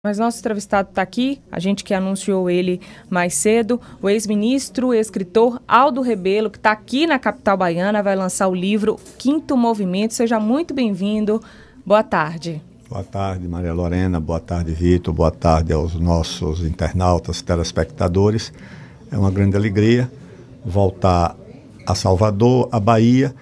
Mas nosso entrevistado está aqui, a gente que anunciou ele mais cedo, o ex-ministro escritor Aldo Rebelo, que está aqui na capital baiana, vai lançar o livro Quinto Movimento. Seja muito bem-vindo. Boa tarde. Boa tarde, Maria Lorena. Boa tarde, Vitor. Boa tarde aos nossos internautas, telespectadores. É uma grande alegria voltar a Salvador, a Bahia,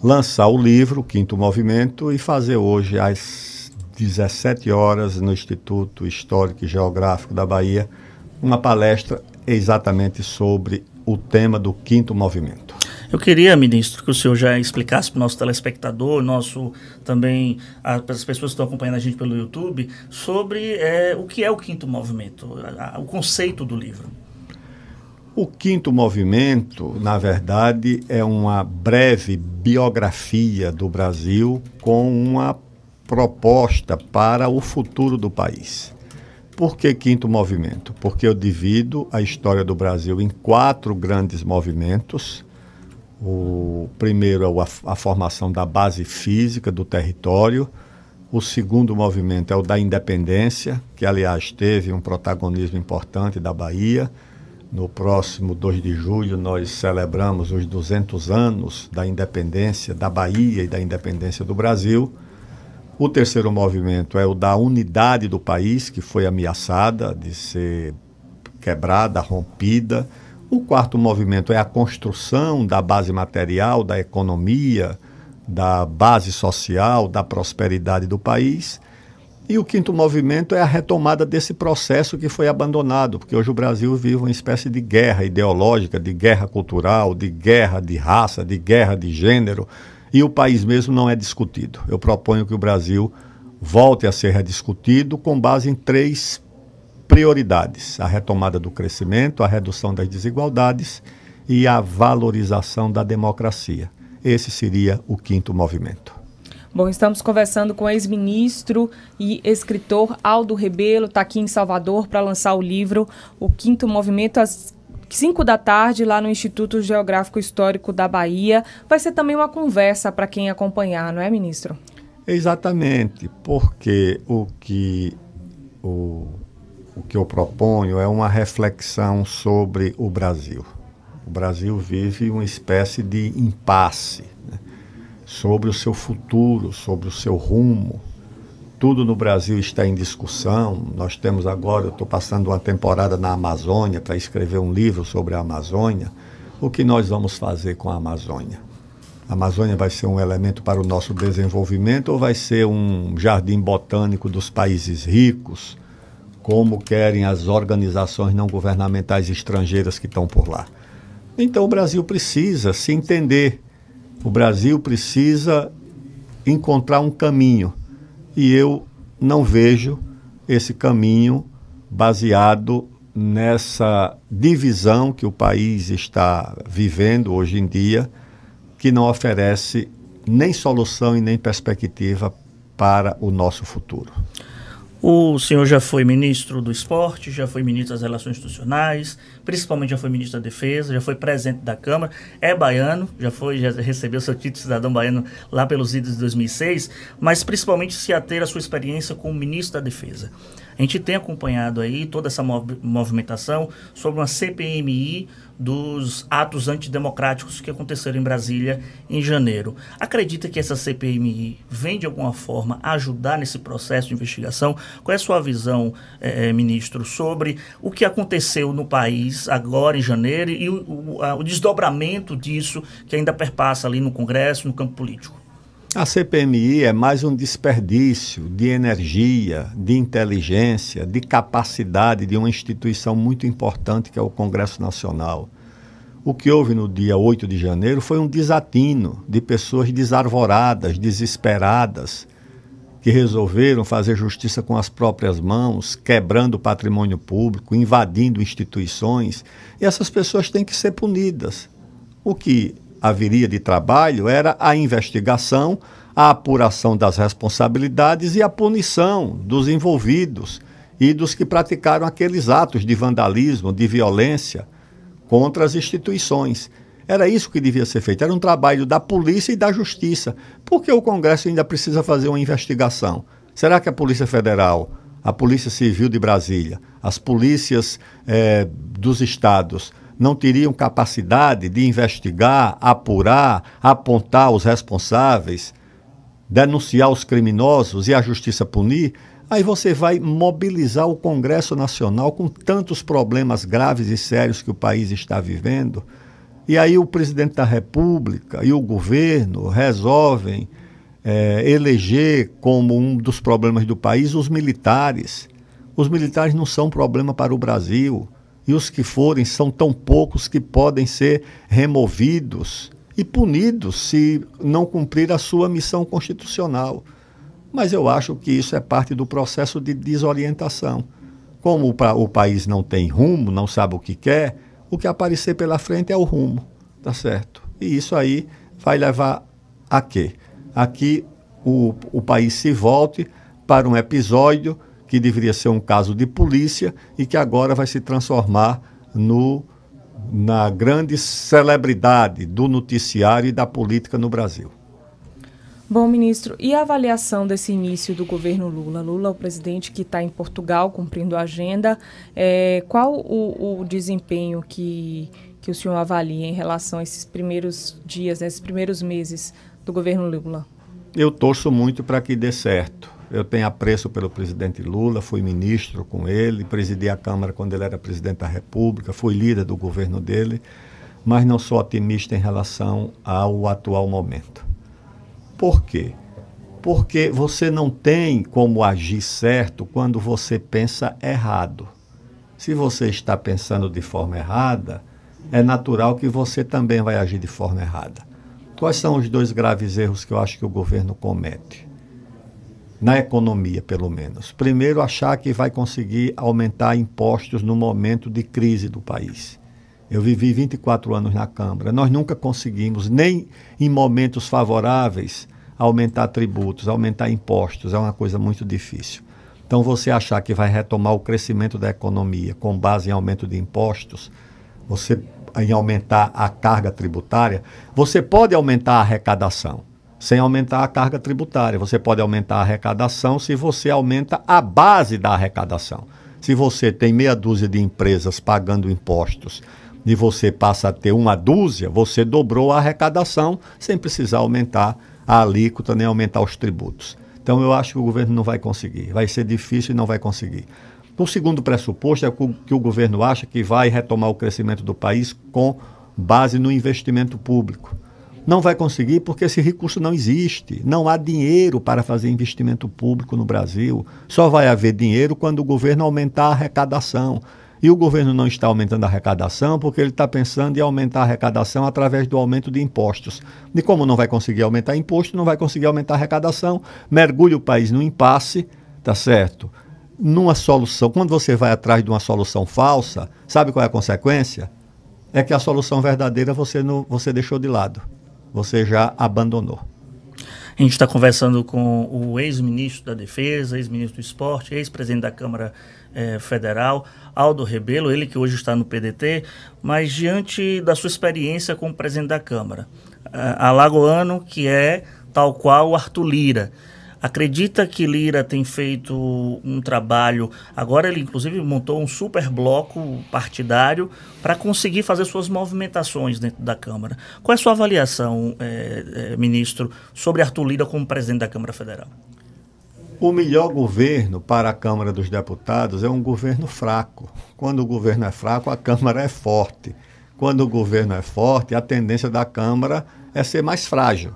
lançar o livro Quinto Movimento e fazer hoje as 17 horas, no Instituto Histórico e Geográfico da Bahia, uma palestra exatamente sobre o tema do quinto movimento. Eu queria, ministro, que o senhor já explicasse para o nosso telespectador, nosso também para as pessoas que estão acompanhando a gente pelo YouTube, sobre é, o que é o quinto movimento, a, a, o conceito do livro. O quinto movimento, na verdade, é uma breve biografia do Brasil com uma proposta para o futuro do país. Por que quinto movimento? Porque eu divido a história do Brasil em quatro grandes movimentos. O primeiro é a, formação da base física do território. O segundo movimento é o da independência, que aliás teve um protagonismo importante da Bahia. No próximo 2 de julho, nós celebramos os 200 anos da independência da Bahia e da independência do Brasil. O terceiro movimento é o da unidade do país, que foi ameaçada de ser quebrada, rompida. O quarto movimento é a construção da base material, da economia, da base social, da prosperidade do país. E o quinto movimento é a retomada desse processo que foi abandonado, porque hoje o Brasil vive uma espécie de guerra ideológica, de guerra cultural, de guerra de raça, de guerra de gênero, e o país mesmo não é discutido. Eu proponho que o Brasil volte a ser rediscutido com base em três prioridades: a retomada do crescimento, a redução das desigualdades e a valorização da democracia. Esse seria o quinto movimento. Bom, estamos conversando com o ex-ministro e escritor Aldo Rebelo, está aqui em Salvador para lançar o livro O Quinto Movimento, as 5 da tarde, lá no Instituto Geográfico Histórico da Bahia. Vai ser também uma conversa para quem acompanhar, não é, ministro? Exatamente, porque o que, o, o que eu proponho é uma reflexão sobre o Brasil. O Brasil vive uma espécie de impasse né? sobre o seu futuro, sobre o seu rumo tudo no Brasil está em discussão. Nós temos agora, eu estou passando uma temporada na Amazônia para escrever um livro sobre a Amazônia. O que nós vamos fazer com a Amazônia? A Amazônia vai ser um elemento para o nosso desenvolvimento ou vai ser um jardim botânico dos países ricos, como querem as organizações não governamentais estrangeiras que estão por lá? Então o Brasil precisa se entender. O Brasil precisa encontrar um caminho e eu não vejo esse caminho baseado nessa divisão que o país está vivendo hoje em dia, que não oferece nem solução e nem perspectiva para o nosso futuro. O senhor já foi ministro do Esporte, já foi ministro das Relações Institucionais, principalmente já foi ministro da Defesa, já foi presidente da Câmara, é baiano, já foi, já recebeu seu título de cidadão baiano lá pelos idos de 2006, mas principalmente se ater à sua experiência como ministro da Defesa. A gente tem acompanhado aí toda essa mov movimentação sobre uma CPMI dos atos antidemocráticos que aconteceram em Brasília em janeiro. Acredita que essa CPMI vem de alguma forma ajudar nesse processo de investigação? Qual é a sua visão, eh, eh, ministro, sobre o que aconteceu no país agora em janeiro e o, o, a, o desdobramento disso que ainda perpassa ali no Congresso, no campo político? A CPMI é mais um desperdício de energia, de inteligência, de capacidade de uma instituição muito importante que é o Congresso Nacional. O que houve no dia 8 de janeiro foi um desatino de pessoas desarvoradas, desesperadas, que resolveram fazer justiça com as próprias mãos, quebrando o patrimônio público, invadindo instituições, e essas pessoas têm que ser punidas. O que haveria de trabalho era a investigação, a apuração das responsabilidades e a punição dos envolvidos e dos que praticaram aqueles atos de vandalismo, de violência contra as instituições. Era isso que devia ser feito. Era um trabalho da polícia e da justiça. Por que o Congresso ainda precisa fazer uma investigação? Será que a Polícia Federal, a Polícia Civil de Brasília, as polícias é, dos estados não teriam capacidade de investigar, apurar, apontar os responsáveis, denunciar os criminosos e a justiça punir? Aí você vai mobilizar o Congresso Nacional com tantos problemas graves e sérios que o país está vivendo. E aí o presidente da República e o governo resolvem é, eleger como um dos problemas do país os militares. Os militares não são problema para o Brasil. E os que forem são tão poucos que podem ser removidos e punidos se não cumprir a sua missão constitucional. Mas eu acho que isso é parte do processo de desorientação. Como o, o país não tem rumo, não sabe o que quer, o que aparecer pela frente é o rumo, tá certo? E isso aí vai levar a quê? que o, o país se volte para um episódio que deveria ser um caso de polícia e que agora vai se transformar no na grande celebridade do noticiário e da política no Brasil. Bom, ministro, e a avaliação desse início do governo Lula? Lula, o presidente que está em Portugal cumprindo a agenda, é, qual o, o, desempenho que, que o senhor avalia em relação a esses primeiros dias, né, esses primeiros meses do governo Lula? Eu torço muito para que dê certo. Eu tenho apreço pelo presidente Lula, fui ministro com ele, presidi a Câmara quando ele era presidente da República, fui líder do governo dele, mas não sou otimista em relação ao atual momento por quê? Porque você não tem como agir certo quando você pensa errado. Se você está pensando de forma errada, é natural que você também vai agir de forma errada. Quais são os dois graves erros que eu acho que o governo comete? Na economia, pelo menos. Primeiro, achar que vai conseguir aumentar impostos no momento de crise do país. Eu vivi 24 anos na Câmara. Nós nunca conseguimos, nem em momentos favoráveis, aumentar tributos, aumentar impostos, é uma coisa muito difícil. Então, você achar que vai retomar o crescimento da economia com base em aumento de impostos, você em aumentar a carga tributária, você pode aumentar a arrecadação sem aumentar a carga tributária. Você pode aumentar a arrecadação se você aumenta a base da arrecadação. Se você tem meia dúzia de empresas pagando impostos e você passa a ter uma dúzia, você dobrou a arrecadação sem precisar aumentar a a alíquota nem aumentar os tributos. Então eu acho que o governo não vai conseguir, vai ser difícil e não vai conseguir. O segundo pressuposto é que o governo acha que vai retomar o crescimento do país com base no investimento público. Não vai conseguir porque esse recurso não existe. Não há dinheiro para fazer investimento público no Brasil. Só vai haver dinheiro quando o governo aumentar a arrecadação. E o governo não está aumentando a arrecadação porque ele está pensando em aumentar a arrecadação através do aumento de impostos. E como não vai conseguir aumentar imposto, não vai conseguir aumentar a arrecadação, mergulha o país no impasse, tá certo? Numa solução, quando você vai atrás de uma solução falsa, sabe qual é a consequência? É que a solução verdadeira você, não, você deixou de lado, você já abandonou. A gente está conversando com o ex-ministro da Defesa, ex-ministro do Esporte, ex-presidente da Câmara é, federal, Aldo Rebelo, ele que hoje está no PDT, mas diante da sua experiência como presidente da Câmara. Alagoano, que é tal qual o Arthur Lira. Acredita que Lira tem feito um trabalho, agora ele inclusive montou um super bloco partidário para conseguir fazer suas movimentações dentro da Câmara. Qual é a sua avaliação, é, é, ministro, sobre Arthur Lira como presidente da Câmara Federal? O melhor governo para a Câmara dos Deputados é um governo fraco. Quando o governo é fraco, a Câmara é forte. Quando o governo é forte, a tendência da Câmara é ser mais frágil.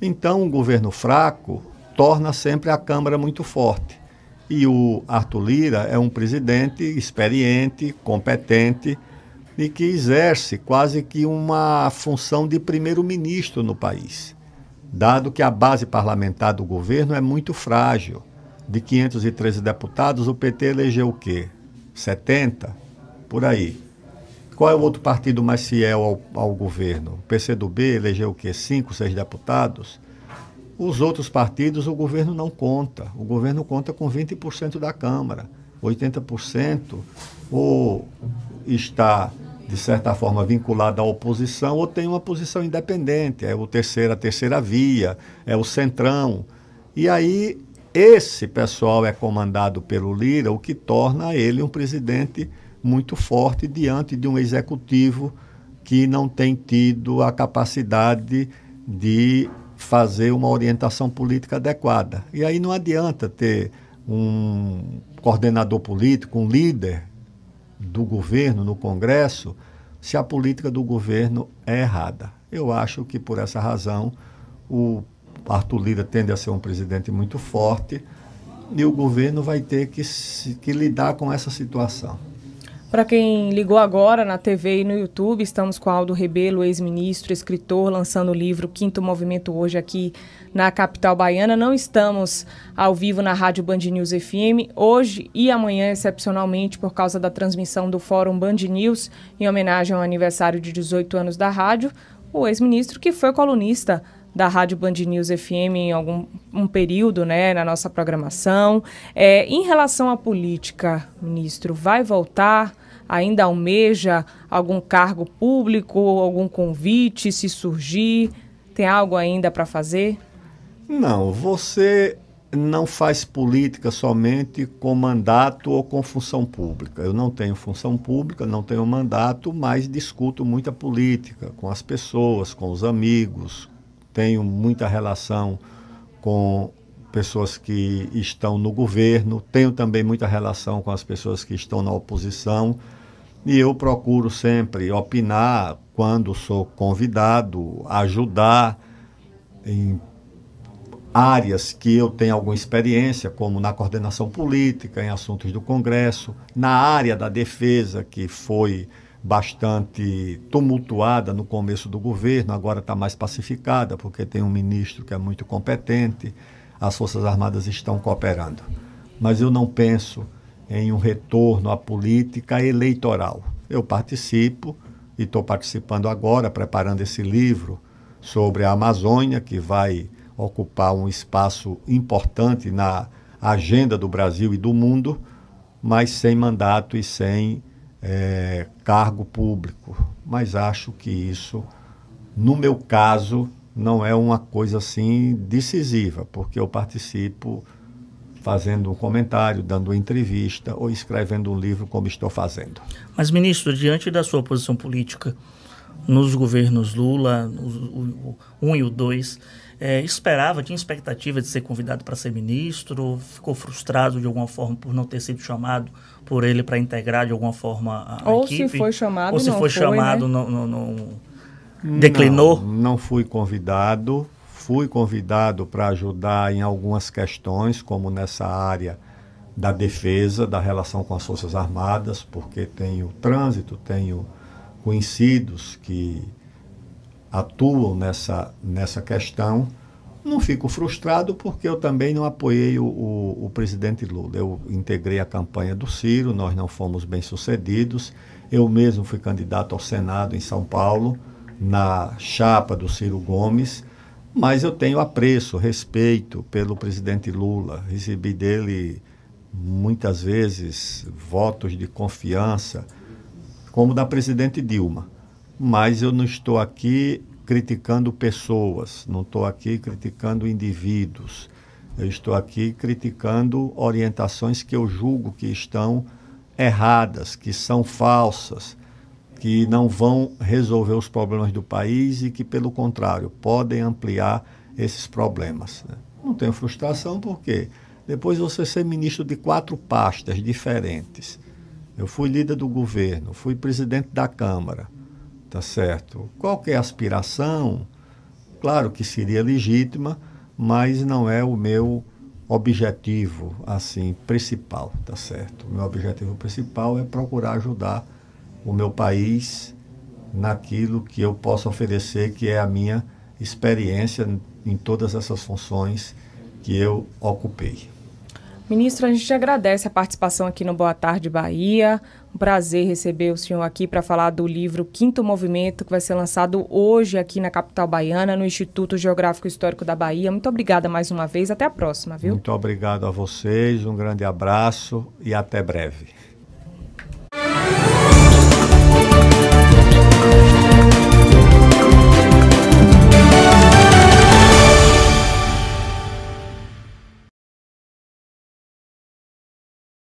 Então, um governo fraco torna sempre a Câmara muito forte. E o Arthur Lira é um presidente experiente, competente e que exerce quase que uma função de primeiro-ministro no país dado que a base parlamentar do governo é muito frágil. De 513 deputados, o PT elegeu o quê? 70? Por aí. Qual é o outro partido mais fiel ao, ao governo? O PCdoB elegeu o quê? 5, 6 deputados? Os outros partidos o governo não conta. O governo conta com 20% da Câmara. 80% ou está de certa forma, vinculada à oposição ou tem uma posição independente, é o terceira, a terceira via, é o centrão. E aí esse pessoal é comandado pelo Lira, o que torna ele um presidente muito forte diante de um executivo que não tem tido a capacidade de fazer uma orientação política adequada. E aí não adianta ter um coordenador político, um líder do governo no Congresso se a política do governo é errada. Eu acho que por essa razão o Arthur Lira tende a ser um presidente muito forte e o governo vai ter que, que lidar com essa situação. Para quem ligou agora na TV e no YouTube, estamos com Aldo Rebelo, ex-ministro, escritor, lançando o livro Quinto Movimento hoje aqui na capital baiana. Não estamos ao vivo na Rádio Band News FM hoje e amanhã, excepcionalmente, por causa da transmissão do Fórum Band News, em homenagem ao aniversário de 18 anos da rádio. O ex-ministro, que foi colunista da Rádio Band News FM em algum um período, né, na nossa programação. É, em relação à política, ministro, vai voltar ainda almeja algum cargo público, algum convite, se surgir? Tem algo ainda para fazer? Não, você não faz política somente com mandato ou com função pública. Eu não tenho função pública, não tenho mandato, mas discuto muita política com as pessoas, com os amigos, tenho muita relação com pessoas que estão no governo, tenho também muita relação com as pessoas que estão na oposição. E eu procuro sempre opinar quando sou convidado, ajudar em áreas que eu tenho alguma experiência, como na coordenação política, em assuntos do Congresso, na área da defesa, que foi bastante tumultuada no começo do governo, agora está mais pacificada, porque tem um ministro que é muito competente, as Forças Armadas estão cooperando. Mas eu não penso em um retorno à política eleitoral. Eu participo e estou participando agora, preparando esse livro sobre a Amazônia, que vai ocupar um espaço importante na agenda do Brasil e do mundo, mas sem mandato e sem é, cargo público. Mas acho que isso, no meu caso, não é uma coisa assim decisiva, porque eu participo fazendo um comentário, dando entrevista ou escrevendo um livro, como estou fazendo. Mas, ministro, diante da sua posição política nos governos Lula, o 1 um e o 2, é, esperava, tinha expectativa de ser convidado para ser ministro, ficou frustrado de alguma forma por não ter sido chamado por ele para integrar de alguma forma a, ou equipe? Ou se foi chamado, Ou se foi, foi né? chamado, né? não, não, não declinou? Não, não fui convidado fui convidado para ajudar em algumas questões, como nessa área da defesa, da relação com as Forças Armadas, porque tenho trânsito, tenho conhecidos que atuam nessa, nessa questão. Não fico frustrado porque eu também não apoiei o, o, o, presidente Lula. Eu integrei a campanha do Ciro, nós não fomos bem sucedidos. Eu mesmo fui candidato ao Senado em São Paulo, na chapa do Ciro Gomes, mas eu tenho apreço, respeito pelo presidente Lula. Recebi dele muitas vezes votos de confiança, como da presidente Dilma. Mas eu não estou aqui criticando pessoas, não estou aqui criticando indivíduos. Eu estou aqui criticando orientações que eu julgo que estão erradas, que são falsas que não vão resolver os problemas do país e que, pelo contrário, podem ampliar esses problemas. Né? Não tenho frustração, porque depois você ser ministro de quatro pastas diferentes. Eu fui líder do governo, fui presidente da Câmara, tá certo? Qualquer é aspiração, claro que seria legítima, mas não é o meu objetivo assim principal, tá certo? O meu objetivo principal é procurar ajudar o meu país naquilo que eu posso oferecer, que é a minha experiência em todas essas funções que eu ocupei. Ministro, a gente agradece a participação aqui no Boa Tarde Bahia. Um prazer receber o senhor aqui para falar do livro Quinto Movimento, que vai ser lançado hoje aqui na capital baiana, no Instituto Geográfico Histórico da Bahia. Muito obrigada mais uma vez. Até a próxima, viu? Muito obrigado a vocês, um grande abraço e até breve.